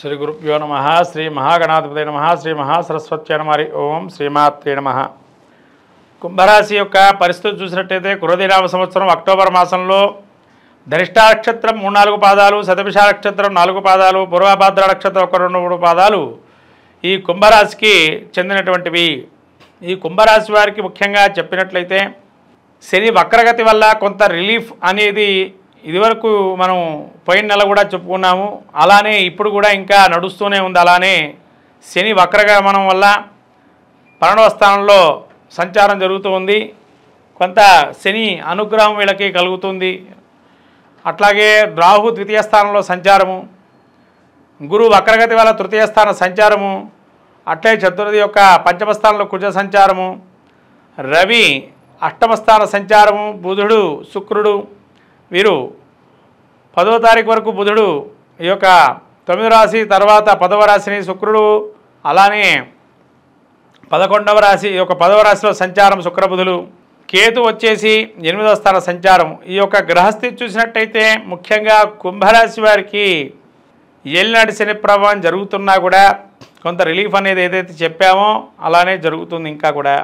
శ్రీ గురుభ్యో నమ శ్రీ మహాగణాధిపతి నమ శ్రీ మహాసరస్వతి నమరి ఓం శ్రీమాత్రే నమ కుంభరాశి యొక్క పరిస్థితి చూసినట్టయితే కురదినామ సంవత్సరం అక్టోబర్ మాసంలో నక్షత్రం మూడు నాలుగు పాదాలు శతభిష నక్షత్రం నాలుగు పాదాలు పూర్వభాద్ర నక్షత్రం ఒక రెండు మూడు పాదాలు ఈ కుంభరాశికి చెందినటువంటివి ఈ కుంభరాశి వారికి ముఖ్యంగా చెప్పినట్లయితే శని వక్రగతి వల్ల కొంత రిలీఫ్ అనేది ఇదివరకు మనం పోయిన నెల కూడా చెప్పుకున్నాము అలానే ఇప్పుడు కూడా ఇంకా నడుస్తూనే ఉంది అలానే శని వక్రగమనం వల్ల పన్నెండవ స్థానంలో సంచారం జరుగుతూ ఉంది కొంత శని అనుగ్రహం వీళ్ళకి కలుగుతుంది అట్లాగే రాహు ద్వితీయ స్థానంలో సంచారము గురు వక్రగతి వల్ల తృతీయ స్థాన సంచారము అట్లే చతుర్థి యొక్క పంచమ స్థానంలో కుజ సంచారము రవి అష్టమ స్థాన సంచారము బుధుడు శుక్రుడు వీరు పదవ తారీఖు వరకు బుధుడు ఈ యొక్క తొమ్మిది రాశి తర్వాత పదవ రాశిని శుక్రుడు అలానే పదకొండవ రాశి ఈ యొక్క పదవ రాశిలో సంచారం శుక్రబుధులు కేతు వచ్చేసి ఎనిమిదవ స్థాన సంచారం ఈ యొక్క గ్రహస్థితి చూసినట్టయితే ముఖ్యంగా కుంభరాశి వారికి ఎల్లినాటి శని ప్రభావం జరుగుతున్నా కూడా కొంత రిలీఫ్ అనేది ఏదైతే చెప్పామో అలానే జరుగుతుంది ఇంకా కూడా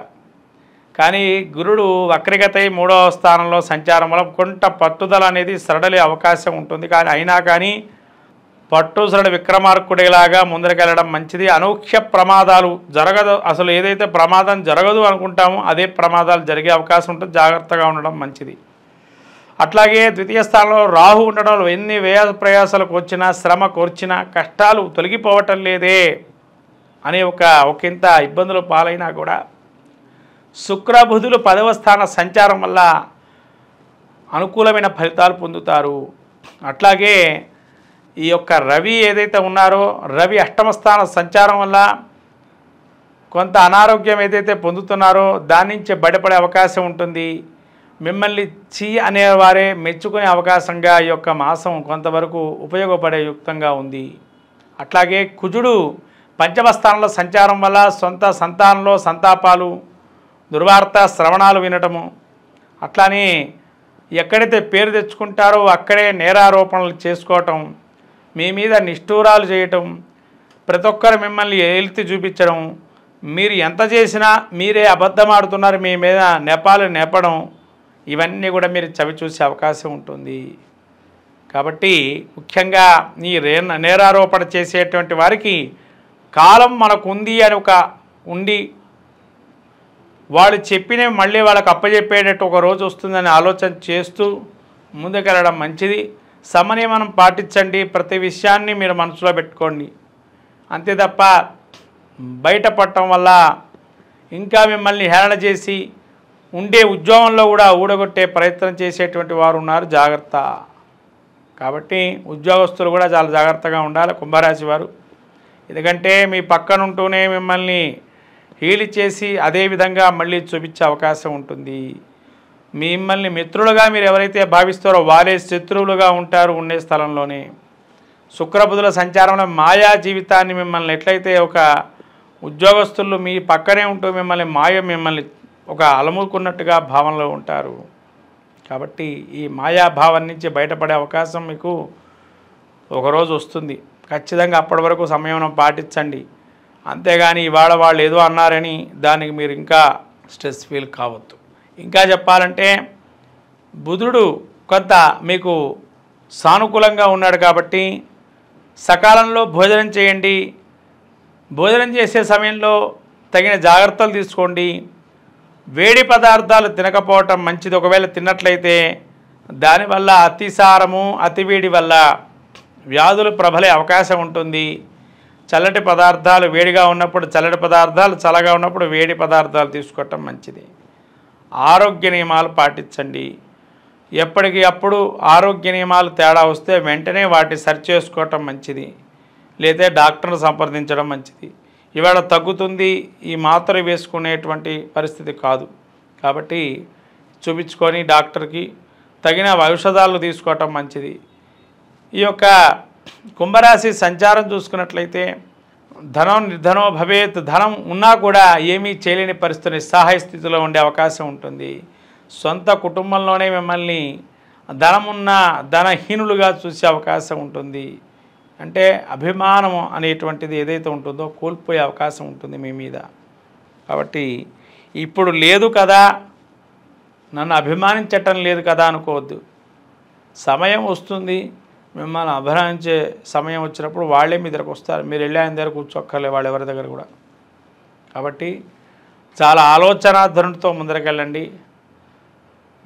కానీ గురుడు వక్రగతై మూడవ స్థానంలో సంచారం వల్ల కొంత పట్టుదల అనేది సరళలే అవకాశం ఉంటుంది కానీ అయినా కానీ పట్టు సరళ విక్రమార్కుడేలాగా ముందరకెళ్ళడం మంచిది అనూఖ్య ప్రమాదాలు జరగదు అసలు ఏదైతే ప్రమాదం జరగదు అనుకుంటామో అదే ప్రమాదాలు జరిగే అవకాశం ఉంటుంది జాగ్రత్తగా ఉండడం మంచిది అట్లాగే ద్వితీయ స్థానంలో రాహు ఉండడం ఎన్ని వ్యయ ప్రయాసాలకు వచ్చినా శ్రమ కోర్చినా కష్టాలు తొలగిపోవటం లేదే అనే ఒక ఒకంత ఇబ్బందులు పాలైనా కూడా శుక్రబుధులు పదవ స్థాన సంచారం వల్ల అనుకూలమైన ఫలితాలు పొందుతారు అట్లాగే ఈ యొక్క రవి ఏదైతే ఉన్నారో రవి అష్టమ స్థాన సంచారం వల్ల కొంత అనారోగ్యం ఏదైతే పొందుతున్నారో దాని నుంచి బయటపడే అవకాశం ఉంటుంది మిమ్మల్ని చీ అనేవారే మెచ్చుకునే అవకాశంగా ఈ యొక్క మాసం కొంతవరకు ఉపయోగపడే యుక్తంగా ఉంది అట్లాగే కుజుడు పంచమ స్థానంలో సంచారం వల్ల సొంత సంతానంలో సంతాపాలు దుర్వార్త శ్రవణాలు వినటము అట్లానే ఎక్కడైతే పేరు తెచ్చుకుంటారో అక్కడే నేరారోపణలు చేసుకోవటం మీ మీద నిష్ఠూరాలు చేయటం ప్రతి ఒక్కరు మిమ్మల్ని ఏల్తి చూపించడం మీరు ఎంత చేసినా మీరే అబద్ధమాడుతున్నారు మీ మీద నెపాలు నెపడం ఇవన్నీ కూడా మీరు చవి చూసే అవకాశం ఉంటుంది కాబట్టి ముఖ్యంగా ఈ రే నేరారోపణ చేసేటువంటి వారికి కాలం మనకు ఉంది అని ఒక ఉండి వాళ్ళు చెప్పినవి మళ్ళీ వాళ్ళకి అప్పచెప్పేటట్టు ఒక రోజు వస్తుందని ఆలోచన చేస్తూ ముందుకెళ్ళడం మంచిది సమన్యమనం పాటించండి ప్రతి విషయాన్ని మీరు మనసులో పెట్టుకోండి అంతే తప్ప బయటపడటం వల్ల ఇంకా మిమ్మల్ని హేళన చేసి ఉండే ఉద్యోగంలో కూడా ఊడగొట్టే ప్రయత్నం చేసేటువంటి వారు ఉన్నారు జాగ్రత్త కాబట్టి ఉద్యోగస్తులు కూడా చాలా జాగ్రత్తగా ఉండాలి కుంభరాశి వారు ఎందుకంటే మీ పక్కనుంటూనే మిమ్మల్ని హీలి చేసి అదేవిధంగా మళ్ళీ చూపించే అవకాశం ఉంటుంది మిమ్మల్ని మిత్రులుగా మీరు ఎవరైతే భావిస్తారో వారే శత్రువులుగా ఉంటారు ఉండే స్థలంలోనే శుక్రబుధుల సంచారంలో మాయా జీవితాన్ని మిమ్మల్ని ఎట్లయితే ఒక ఉద్యోగస్తులు మీ పక్కనే ఉంటూ మిమ్మల్ని మాయ మిమ్మల్ని ఒక అలముకున్నట్టుగా భావనలో ఉంటారు కాబట్టి ఈ మాయాభావం నుంచి బయటపడే అవకాశం మీకు ఒకరోజు వస్తుంది ఖచ్చితంగా అప్పటి వరకు సమయం పాటించండి అంతేగాని ఇవాళ వాళ్ళు ఏదో అన్నారని దానికి మీరు ఇంకా స్ట్రెస్ ఫీల్ కావద్దు ఇంకా చెప్పాలంటే బుధుడు కొంత మీకు సానుకూలంగా ఉన్నాడు కాబట్టి సకాలంలో భోజనం చేయండి భోజనం చేసే సమయంలో తగిన జాగ్రత్తలు తీసుకోండి వేడి పదార్థాలు తినకపోవటం మంచిది ఒకవేళ తిన్నట్లయితే దానివల్ల అతిసారము అతివేడి వల్ల వ్యాధులు ప్రబలే అవకాశం ఉంటుంది చల్లటి పదార్థాలు వేడిగా ఉన్నప్పుడు చల్లటి పదార్థాలు చల్లగా ఉన్నప్పుడు వేడి పదార్థాలు తీసుకోవటం మంచిది ఆరోగ్య నియమాలు పాటించండి ఎప్పటికీ అప్పుడు ఆరోగ్య నియమాలు తేడా వస్తే వెంటనే వాటిని సరి చేసుకోవటం మంచిది లేదా డాక్టర్ను సంప్రదించడం మంచిది ఇవాళ తగ్గుతుంది ఈ మాత్ర వేసుకునేటువంటి పరిస్థితి కాదు కాబట్టి చూపించుకొని డాక్టర్కి తగిన ఔషధాలు తీసుకోవటం మంచిది ఈ యొక్క కుంభరాశి సంచారం చూసుకున్నట్లయితే ధనం నిర్ధనో భవేత్ ధనం ఉన్నా కూడా ఏమీ చేయలేని పరిస్థితి నిస్సహాయ స్థితిలో ఉండే అవకాశం ఉంటుంది సొంత కుటుంబంలోనే మిమ్మల్ని ధనం ఉన్న ధనహీనులుగా చూసే అవకాశం ఉంటుంది అంటే అభిమానం అనేటువంటిది ఏదైతే ఉంటుందో కోల్పోయే అవకాశం ఉంటుంది మీ మీద కాబట్టి ఇప్పుడు లేదు కదా నన్ను అభిమానించటం లేదు కదా అనుకోవద్దు సమయం వస్తుంది మిమ్మల్ని అభరాంచే సమయం వచ్చినప్పుడు వాళ్ళే మీ దగ్గరకు వస్తారు మీరు వెళ్ళి ఆయన దగ్గర కూర్చోక్కర్లేదు వాళ్ళు ఎవరి దగ్గర కూడా కాబట్టి చాలా ఆలోచన ధనుడితో ముందరకెళ్ళండి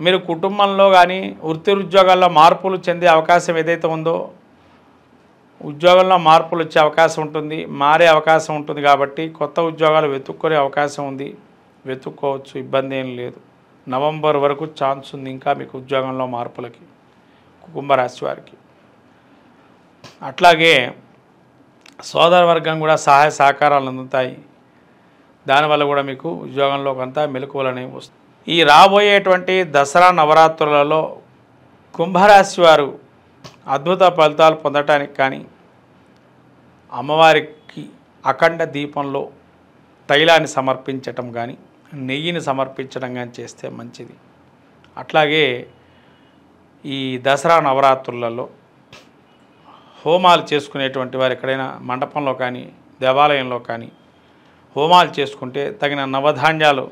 మీరు కుటుంబంలో కానీ వృత్తి ఉద్యోగాల్లో మార్పులు చెందే అవకాశం ఏదైతే ఉందో ఉద్యోగంలో మార్పులు వచ్చే అవకాశం ఉంటుంది మారే అవకాశం ఉంటుంది కాబట్టి కొత్త ఉద్యోగాలు వెతుక్కునే అవకాశం ఉంది వెతుక్కోవచ్చు ఇబ్బంది ఏం లేదు నవంబర్ వరకు ఛాన్స్ ఉంది ఇంకా మీకు ఉద్యోగంలో మార్పులకి రాశి వారికి అట్లాగే సోదర వర్గం కూడా సహాయ సహకారాలు అందుతాయి దానివల్ల కూడా మీకు ఉద్యోగంలో కొంత మెలకువలనేవి వస్తాయి ఈ రాబోయేటువంటి దసరా నవరాత్రులలో కుంభరాశి వారు అద్భుత ఫలితాలు పొందటానికి కానీ అమ్మవారికి అఖండ దీపంలో తైలాన్ని సమర్పించటం కానీ నెయ్యిని సమర్పించడం కానీ చేస్తే మంచిది అట్లాగే ఈ దసరా నవరాత్రులలో హోమాలు చేసుకునేటువంటి వారు ఎక్కడైనా మండపంలో కానీ దేవాలయంలో కానీ హోమాలు చేసుకుంటే తగిన నవధాన్యాలు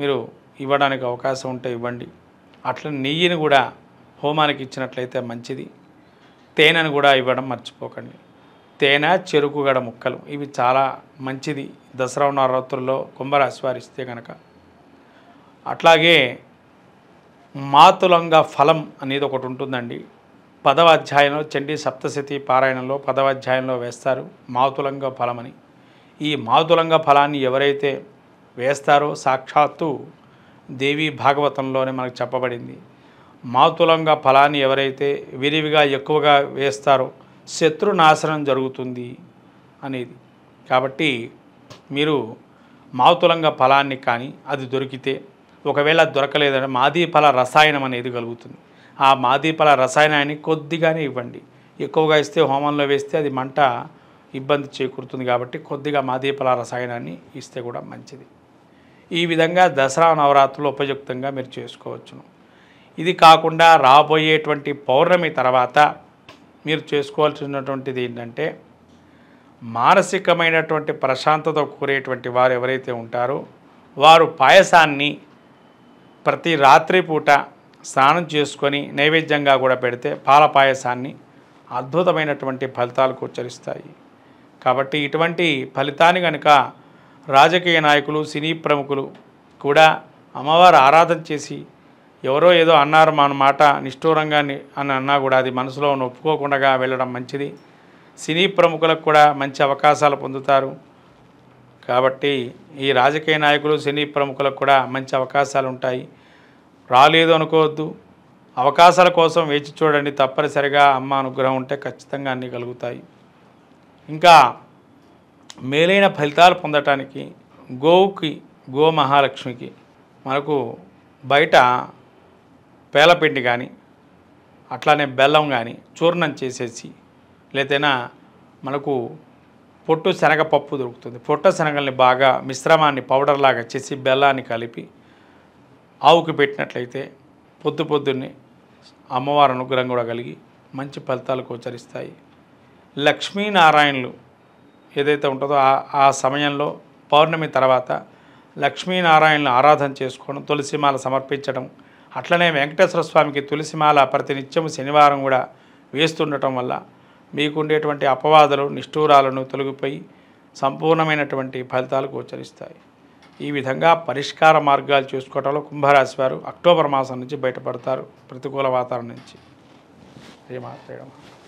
మీరు ఇవ్వడానికి అవకాశం ఉంటే ఇవ్వండి అట్లా నెయ్యిని కూడా హోమానికి ఇచ్చినట్లయితే మంచిది తేనెను కూడా ఇవ్వడం మర్చిపోకండి తేనె చెరుకుగడ ముక్కలు ఇవి చాలా మంచిది దసరా నవరాత్రుల్లో కుంభరాశి వారు ఇస్తే కనుక అట్లాగే మాతులంగా ఫలం అనేది ఒకటి ఉంటుందండి పదవ చండీ సప్తశతి పారాయణంలో పదవ అధ్యాయంలో వేస్తారు మాతులంగ ఫలమని ఈ మాతులంగ ఫలాన్ని ఎవరైతే వేస్తారో సాక్షాత్తు దేవీ భాగవతంలోనే మనకు చెప్పబడింది మాతులంగ ఫలాన్ని ఎవరైతే విరివిగా ఎక్కువగా వేస్తారో శత్రు నాశనం జరుగుతుంది అనేది కాబట్టి మీరు మాతులంగ ఫలాన్ని కానీ అది దొరికితే ఒకవేళ దొరకలేదంటే మాదీ ఫల రసాయనం అనేది కలుగుతుంది ఆ మాదీపల రసాయనాన్ని కొద్దిగానే ఇవ్వండి ఎక్కువగా ఇస్తే హోమంలో వేస్తే అది మంట ఇబ్బంది చేకూరుతుంది కాబట్టి కొద్దిగా మాదీపల రసాయనాన్ని ఇస్తే కూడా మంచిది ఈ విధంగా దసరా నవరాత్రులు ఉపయుక్తంగా మీరు చేసుకోవచ్చును ఇది కాకుండా రాబోయేటువంటి పౌర్ణమి తర్వాత మీరు చేసుకోవాల్సినటువంటిది ఏంటంటే మానసికమైనటువంటి ప్రశాంతత కూరేటువంటి వారు ఎవరైతే ఉంటారో వారు పాయసాన్ని ప్రతి రాత్రిపూట స్నానం చేసుకొని నైవేద్యంగా కూడా పెడితే పాల పాయసాన్ని అద్భుతమైనటువంటి ఫలితాలు గోచరిస్తాయి కాబట్టి ఇటువంటి ఫలితాన్ని కనుక రాజకీయ నాయకులు సినీ ప్రముఖులు కూడా అమ్మవారు ఆరాధన చేసి ఎవరో ఏదో అన్నారు మన మాట నిష్ఠూరంగా అని అన్నా కూడా అది మనసులో ఒప్పుకోకుండా వెళ్ళడం మంచిది సినీ ప్రముఖులకు కూడా మంచి అవకాశాలు పొందుతారు కాబట్టి ఈ రాజకీయ నాయకులు సినీ ప్రముఖులకు కూడా మంచి అవకాశాలు ఉంటాయి రాలేదు అనుకోవద్దు అవకాశాల కోసం వేచి చూడండి తప్పనిసరిగా అమ్మ అనుగ్రహం ఉంటే ఖచ్చితంగా అన్నీ కలుగుతాయి ఇంకా మేలైన ఫలితాలు పొందటానికి గోవుకి గో మహాలక్ష్మికి మనకు బయట పేలపిండి కానీ అట్లానే బెల్లం కానీ చూర్ణం చేసేసి లేదైనా మనకు పొట్టు శనగపప్పు దొరుకుతుంది పొట్ట శనగల్ని బాగా మిశ్రమాన్ని పౌడర్ లాగా చేసి బెల్లాన్ని కలిపి ఆవుకు పెట్టినట్లయితే పొద్దు పొద్దున్నే అమ్మవారి అనుగ్రహం కూడా కలిగి మంచి ఫలితాలు గోచరిస్తాయి లక్ష్మీనారాయణులు ఏదైతే ఉంటుందో ఆ సమయంలో పౌర్ణమి తర్వాత లక్ష్మీనారాయణను ఆరాధన చేసుకోవడం తులసిమాల సమర్పించడం అట్లనే వెంకటేశ్వర స్వామికి తులసిమాల ప్రతినిత్యం శనివారం కూడా వేస్తుండటం వల్ల మీకుండేటువంటి అపవాదలు నిష్ఠూరాలను తొలగిపోయి సంపూర్ణమైనటువంటి ఫలితాలు గోచరిస్తాయి ఈ విధంగా పరిష్కార మార్గాలు చూసుకోవటంలో కుంభరాశి వారు అక్టోబర్ మాసం నుంచి బయటపడతారు ప్రతికూల వాతావరణం నుంచి